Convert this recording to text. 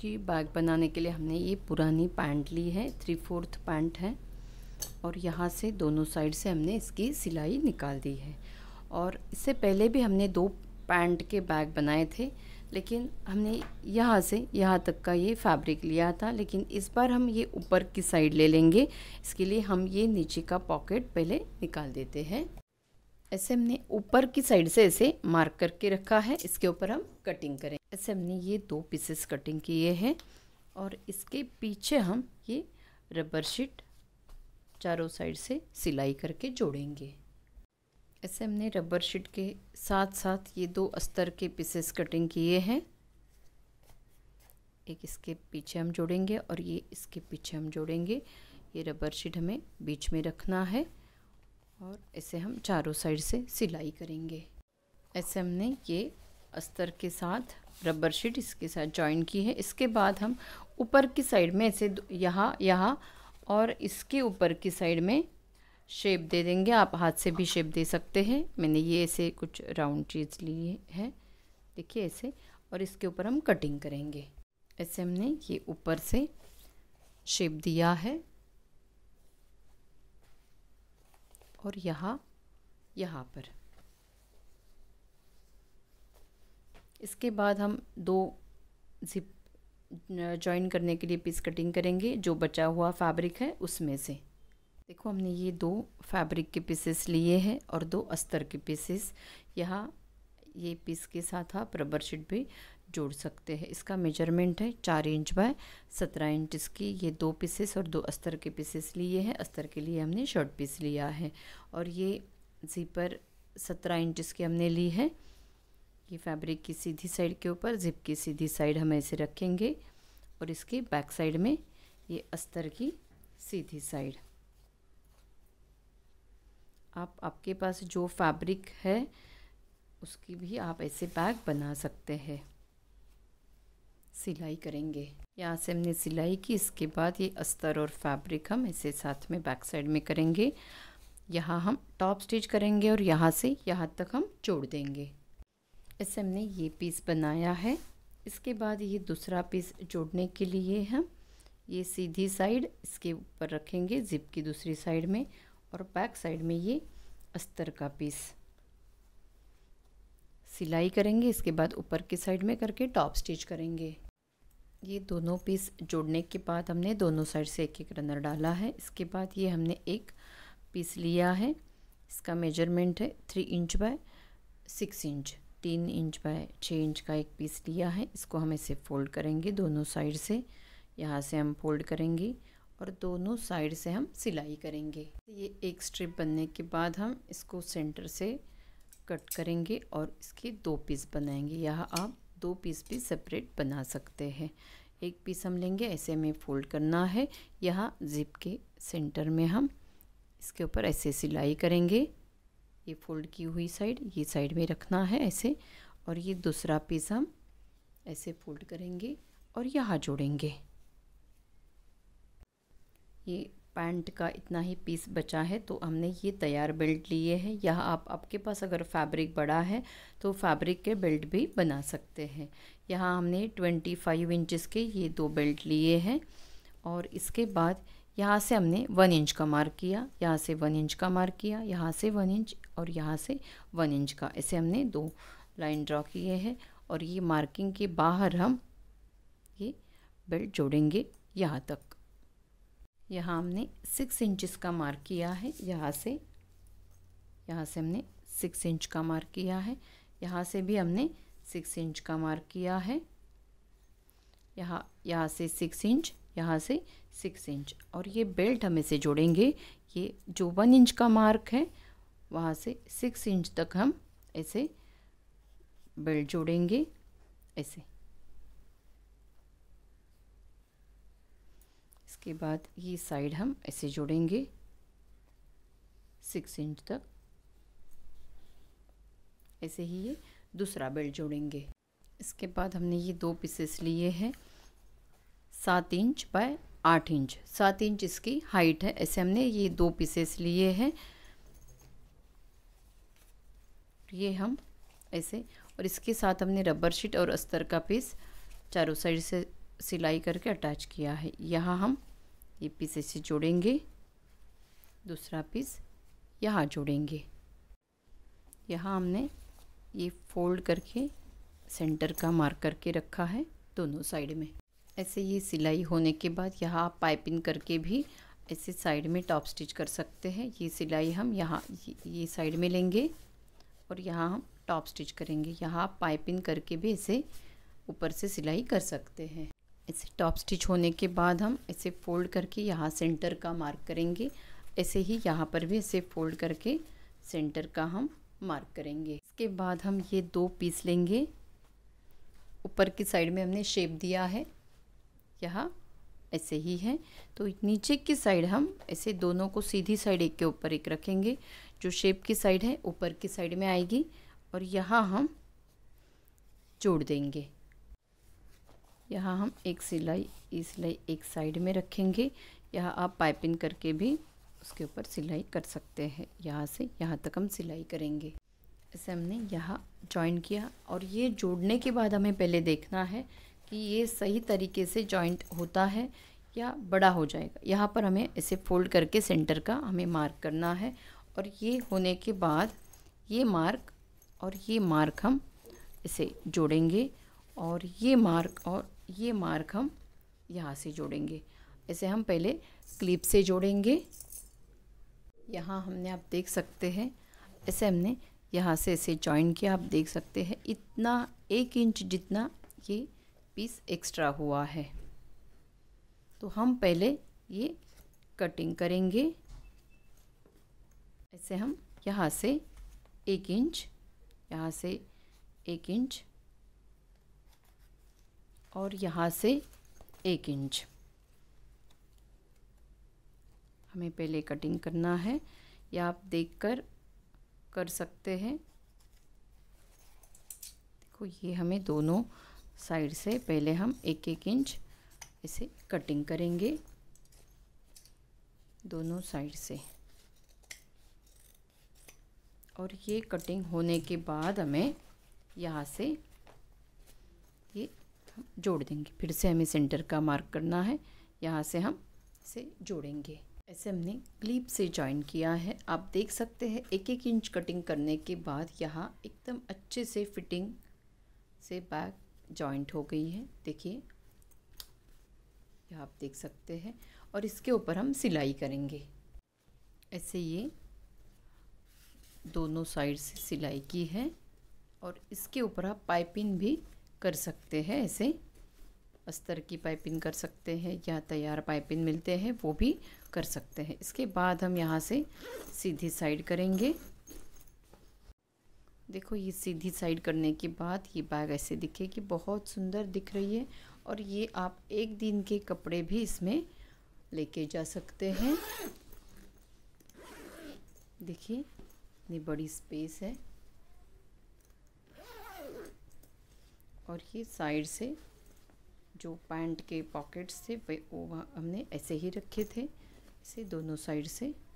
की बैग बनाने के लिए हमने ये पुरानी पैंट ली है थ्री फोर्थ पैंट है और यहाँ से दोनों साइड से हमने इसकी सिलाई निकाल दी है और इससे पहले भी हमने दो पैंट के बैग बनाए थे लेकिन हमने यहाँ से यहाँ तक का ये फैब्रिक लिया था लेकिन इस बार हम ये ऊपर की साइड ले लेंगे इसके लिए हम ये नीचे का पॉकेट पहले निकाल देते हैं ऐसे हमने ऊपर की साइड से ऐसे मार्क करके रखा है इसके ऊपर हम कटिंग करें ऐसे हमने ये दो पीसेस कटिंग किए हैं और इसके पीछे हम ये रबर शीट चारों साइड से सिलाई करके जोड़ेंगे ऐसे हमने रबर शीट के साथ साथ ये दो अस्तर के पीसेस कटिंग किए हैं एक इसके पीछे हम जोड़ेंगे और ये इसके पीछे हम जोड़ेंगे ये रबर शीट हमें बीच में रखना है और ऐसे हम चारों साइड से सिलाई करेंगे ऐसे हमने ये अस्तर के साथ रबर शीट इसके साथ जॉइन की है इसके बाद हम ऊपर की साइड में ऐसे यहाँ यहाँ और इसके ऊपर की साइड में शेप दे देंगे आप हाथ से भी शेप दे सकते हैं मैंने ये ऐसे कुछ राउंड चीज़ ली है देखिए ऐसे और इसके ऊपर हम कटिंग करेंगे ऐसे हमने ये ऊपर से शेप दिया है और यहाँ यहाँ पर इसके बाद हम दो जिप जॉइन करने के लिए पीस कटिंग करेंगे जो बचा हुआ फैब्रिक है उसमें से देखो हमने ये दो फैब्रिक के पीसेस लिए हैं और दो अस्तर के पीसेस यहाँ ये पीस के साथ आप रबर शीट भी जोड़ सकते हैं इसका मेजरमेंट है चार इंच बाय सत्रह इंच इसकी ये दो पीसेस और दो अस्तर के पीसेस लिए हैं अस्तर के लिए हमने शर्ट पीस लिया है और ये जीपर सत्रह इंच इसकी हमने ली है ये फैब्रिक की सीधी साइड के ऊपर जिप की सीधी साइड हम ऐसे रखेंगे और इसके बैक साइड में ये अस्तर की सीधी साइड आप आपके पास जो फैब्रिक है उसकी भी आप ऐसे बैग बना सकते हैं सिलाई करेंगे यहाँ से हमने सिलाई की इसके बाद ये अस्तर और फैब्रिक हम इसे साथ में बैक साइड में करेंगे यहाँ हम टॉप स्टिच करेंगे और यहाँ से यहाँ तक हम जोड़ देंगे ऐसे हमने ये पीस बनाया है इसके बाद ये दूसरा पीस जोड़ने के लिए हम ये सीधी साइड इसके ऊपर रखेंगे जिप की दूसरी साइड में और बैक साइड में ये अस्तर का पीस सिलाई करेंगे इसके बाद ऊपर की साइड में करके टॉप स्टिच करेंगे ये दोनों पीस जोड़ने के बाद हमने दोनों साइड से एक एक रनर डाला है इसके बाद ये हमने एक पीस लिया है इसका मेजरमेंट है three inch by six inch तीन इंच बाय छः इंच का एक पीस लिया है इसको हम इसे फोल्ड करेंगे दोनों साइड से यहाँ से हम फोल्ड करेंगे और दोनों साइड से हम सिलाई करेंगे ये एक स्ट्रिप बनने के बाद हम इसको सेंटर से कट करेंगे और इसके दो पीस बनाएंगे यह आप दो पीस भी सेपरेट बना सकते हैं एक पीस हम लेंगे ऐसे में फोल्ड करना है यहाँ जिप के सेंटर में हम इसके ऊपर ऐसे सिलाई करेंगे ये फोल्ड की हुई साइड ये साइड में रखना है ऐसे और ये दूसरा पीस हम ऐसे फोल्ड करेंगे और यहाँ जोड़ेंगे ये पैंट का इतना ही पीस बचा है तो हमने ये तैयार बेल्ट लिए हैं यह आप आपके पास अगर फैब्रिक बड़ा है तो फैब्रिक के बेल्ट भी बना सकते हैं यहाँ हमने 25 फाइव इंचज़ के ये दो बेल्ट लिए हैं और इसके बाद यहाँ से हमने वन इंच का मार्क किया यहाँ से वन इंच का मार्क किया यहाँ से वन इंच और यहाँ से वन इंच का ऐसे हमने दो लाइन ड्रॉ किए हैं और ये मार्किंग के बाहर हम ये बेल्ट जोड़ेंगे यहाँ तक यहाँ हमने सिक्स इंचज़ का मार्क किया है यहाँ से यहाँ से हमने सिक्स इंच का मार्क किया है यहाँ से भी हमने सिक्स इंच का मार्क किया है यहाँ यहाँ से सिक्स इंच यहाँ से सिक्स इंच और ये बेल्ट हम इसे जोड़ेंगे ये जो वन इंच का मार्क है वहाँ से सिक्स इंच तक हम ऐसे बेल्ट जोड़ेंगे ऐसे इसके बाद ये साइड हम ऐसे जोड़ेंगे सिक्स इंच तक ऐसे ही ये दूसरा बेल्ट जोड़ेंगे इसके बाद हमने ये दो पीसेस लिए हैं सात इंच बाय आठ इंच सात इंच इसकी हाइट है ऐसे हमने ये दो पीसेस लिए हैं ये हम ऐसे और इसके साथ हमने रबर शीट और अस्तर का पीस चारों साइड से सिलाई करके अटैच किया है यहाँ हम ये पीस ऐसे जोड़ेंगे दूसरा पीस यहाँ जोड़ेंगे यहाँ हमने ये फोल्ड करके सेंटर का मार्क करके रखा है दोनों साइड में ऐसे ये सिलाई होने के बाद यहाँ आप पाइपिंग करके भी ऐसे साइड में टॉप स्टिच कर सकते हैं ये सिलाई हम यहाँ ये साइड में लेंगे और यहाँ हम टॉप स्टिच करेंगे यहाँ आप पाइपिंग करके भी ऐसे ऊपर से सिलाई कर सकते हैं इसे टॉप स्टिच होने के बाद हम इसे फोल्ड करके यहाँ सेंटर का मार्क करेंगे ऐसे ही यहाँ पर भी इसे फोल्ड करके सेंटर का हम मार्क करेंगे इसके बाद हम ये दो पीस लेंगे ऊपर की साइड में हमने शेप दिया है यहाँ ऐसे ही है तो नीचे की साइड हम ऐसे दोनों को सीधी साइड एक के ऊपर एक रखेंगे जो शेप की साइड है ऊपर की साइड में आएगी और यहाँ हम जोड़ देंगे यहाँ हम एक सिलाई ये सिलाई एक साइड में रखेंगे यहाँ आप पाइपिंग करके भी उसके ऊपर सिलाई कर सकते हैं यहाँ से यहाँ तक हम सिलाई करेंगे ऐसे हमने यहाँ जॉइन किया और ये जोड़ने के बाद हमें पहले देखना है कि ये सही तरीके से जॉइंट होता है या बड़ा हो जाएगा यहाँ पर हमें इसे फोल्ड करके सेंटर का हमें मार्क करना है और ये होने के बाद ये मार्क और ये मार्क हम इसे जोड़ेंगे और ये मार्क और ये मार्क हम यहाँ से जोड़ेंगे ऐसे हम पहले क्लिप से जोड़ेंगे यहाँ हमने आप देख सकते हैं ऐसे हमने यहाँ से ऐसे जॉइन किया आप देख सकते हैं इतना एक इंच जितना ये पीस एक्स्ट्रा हुआ है तो हम पहले ये कटिंग करेंगे ऐसे हम यहाँ से एक इंच यहाँ से एक इंच और यहाँ से एक इंच हमें पहले कटिंग करना है या आप देखकर कर सकते हैं देखो ये हमें दोनों साइड से पहले हम एक एक इंच इसे कटिंग करेंगे दोनों साइड से और ये कटिंग होने के बाद हमें यहाँ से ये जोड़ देंगे फिर से हमें सेंटर का मार्क करना है यहाँ से हम इसे जोड़ेंगे ऐसे हमने क्लिप से जॉइन किया है आप देख सकते हैं एक एक इंच कटिंग करने के बाद यहाँ एकदम अच्छे से फिटिंग से बैक जॉइंट हो गई है देखिए यह आप देख सकते हैं और इसके ऊपर हम सिलाई करेंगे ऐसे ये दोनों साइड से सिलाई की है और इसके ऊपर आप पाइपिंग भी कर सकते हैं ऐसे अस्तर की पाइपिंग कर सकते हैं या तैयार पाइपिंग मिलते हैं वो भी कर सकते हैं इसके बाद हम यहाँ से सीधी साइड करेंगे देखो ये सीधी साइड करने के बाद ये बैग ऐसे दिखे कि बहुत सुंदर दिख रही है और ये आप एक दिन के कपड़े भी इसमें लेके जा सकते हैं देखिए इतनी बड़ी स्पेस है और ये साइड से जो पैंट के पॉकेट्स थे वो हमने ऐसे ही रखे थे इसे दोनों साइड से